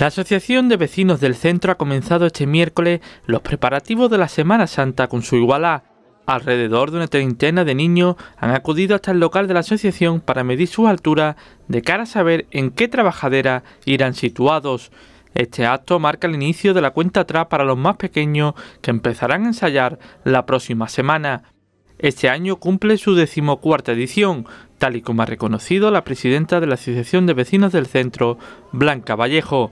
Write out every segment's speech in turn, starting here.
La Asociación de Vecinos del Centro ha comenzado este miércoles los preparativos de la Semana Santa con su igualá. Alrededor de una treintena de niños han acudido hasta el local de la asociación para medir sus alturas de cara a saber en qué trabajadera irán situados. Este acto marca el inicio de la cuenta atrás para los más pequeños que empezarán a ensayar la próxima semana. Este año cumple su decimocuarta edición, tal y como ha reconocido la presidenta de la Asociación de Vecinos del Centro, Blanca Vallejo.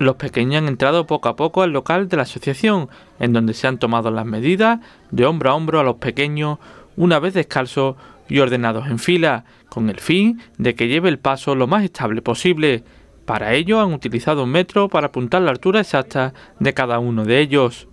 Los pequeños han entrado poco a poco al local de la asociación, en donde se han tomado las medidas de hombro a hombro a los pequeños, una vez descalzos y ordenados en fila, con el fin de que lleve el paso lo más estable posible. Para ello han utilizado un metro para apuntar la altura exacta de cada uno de ellos.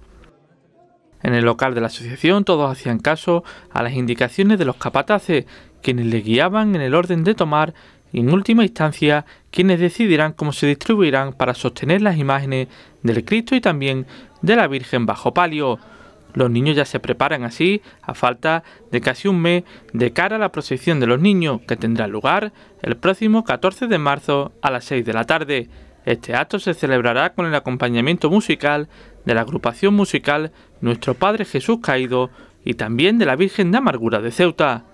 En el local de la asociación todos hacían caso a las indicaciones de los capataces, quienes les guiaban en el orden de tomar y en última instancia quienes decidirán cómo se distribuirán para sostener las imágenes del Cristo y también de la Virgen bajo palio. Los niños ya se preparan así, a falta de casi un mes, de cara a la procesión de los niños, que tendrá lugar el próximo 14 de marzo a las 6 de la tarde. Este acto se celebrará con el acompañamiento musical de la agrupación musical Nuestro Padre Jesús Caído y también de la Virgen de Amargura de Ceuta.